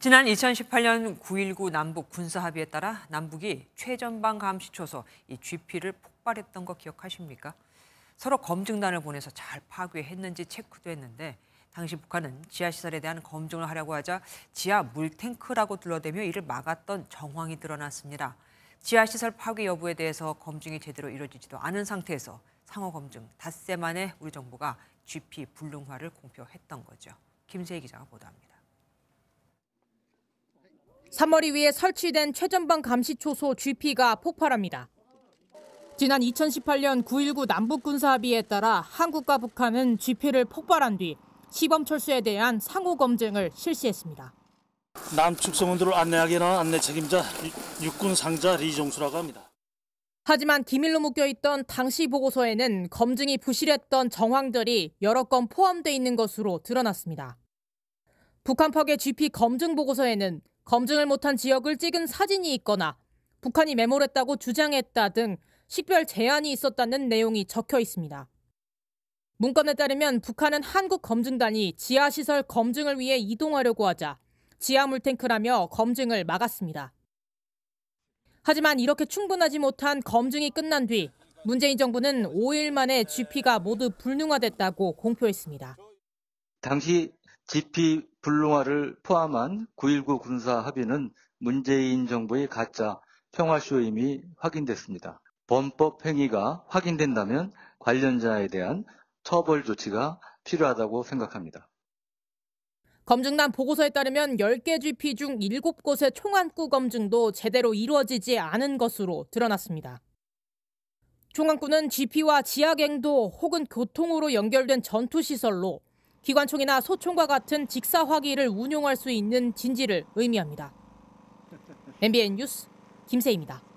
지난 2018년 9.19 남북 군사 합의에 따라 남북이 최전방 감시 초소 이 GP를 폭발했던 거 기억하십니까? 서로 검증단을 보내서 잘 파괴했는지 체크도 했는데 당시 북한은 지하시설에 대한 검증을 하려고 하자 지하 물탱크라고 둘러대며 이를 막았던 정황이 드러났습니다. 지하시설 파괴 여부에 대해서 검증이 제대로 이루어지지도 않은 상태에서 상호 검증 닷새 만에 우리 정부가 GP 불능화를 공표했던 거죠. 김세희 기자가 보도합니다. 3월이 위에 설치된 최전방 감시초소 GP가 폭발합니다. 지난 2018년 9.19 남북군사합의에 따라 한국과 북한은 GP를 폭발한 뒤 시범 철수에 대한 상호 검증을 실시했습니다. 남측 성원들을 안내하기는 안내 책임자 육군 상자 리종수라고 합니다. 하지만 기밀로 묶여있던 당시 보고서에는 검증이 부실했던 정황들이 여러 건 포함돼 있는 것으로 드러났습니다. 북한파괴 GP 검증 보고서에는 검증을 못한 지역을 찍은 사진이 있거나 북한이 메모했다고 주장했다 등 식별 제한이 있었다는 내용이 적혀 있습니다. 문건에 따르면 북한은 한국 검증단이 지하시설 검증을 위해 이동하려고 하자 지하물탱크라며 검증을 막았습니다. 하지만 이렇게 충분하지 못한 검증이 끝난 뒤 문재인 정부는 5일 만에 GP가 모두 불능화됐다고 공표했습니다. 당시 GP 불능화를 포함한 9.19 군사 합의는 문재인 정부의 가짜 평화쇼임이 확인됐습니다. 범법 행위가 확인된다면 관련자에 대한 처벌 조치가 필요하다고 생각합니다. 검증단 보고서에 따르면 10개 GP 중 7곳의 총안구 검증도 제대로 이루어지지 않은 것으로 드러났습니다. 총안구는 GP와 지하갱도 혹은 교통으로 연결된 전투시설로 기관총이나 소총과 같은 직사화기를 운용할 수 있는 진지를 의미합니다. MBN 뉴스 김세입니다.